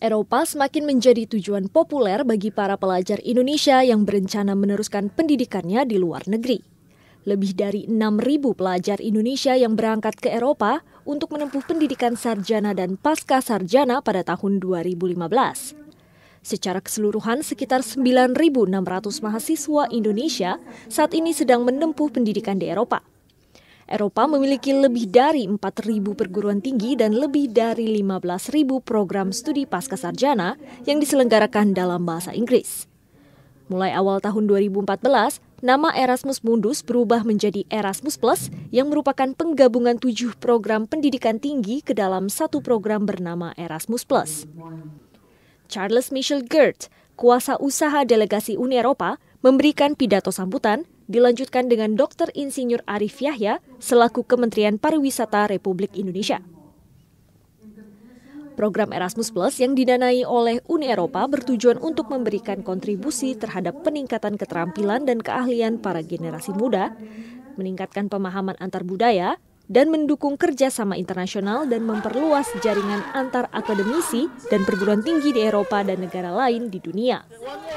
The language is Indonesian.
Eropa semakin menjadi tujuan populer bagi para pelajar Indonesia yang berencana meneruskan pendidikannya di luar negeri. Lebih dari 6.000 pelajar Indonesia yang berangkat ke Eropa untuk menempuh pendidikan sarjana dan pasca sarjana pada tahun 2015. Secara keseluruhan, sekitar 9.600 mahasiswa Indonesia saat ini sedang menempuh pendidikan di Eropa. Eropa memiliki lebih dari 4.000 perguruan tinggi dan lebih dari 15.000 program studi pasca sarjana yang diselenggarakan dalam bahasa Inggris. Mulai awal tahun 2014, nama Erasmus Mundus berubah menjadi Erasmus Plus yang merupakan penggabungan tujuh program pendidikan tinggi ke dalam satu program bernama Erasmus Plus. Charles Michel Gert, kuasa usaha delegasi Uni Eropa, memberikan pidato sambutan dilanjutkan dengan Dr. Insinyur Arif Yahya selaku Kementerian Pariwisata Republik Indonesia. Program Erasmus Plus yang didanai oleh Uni Eropa bertujuan untuk memberikan kontribusi terhadap peningkatan keterampilan dan keahlian para generasi muda, meningkatkan pemahaman antar budaya, dan mendukung kerjasama internasional dan memperluas jaringan antar akademisi dan perguruan tinggi di Eropa dan negara lain di dunia.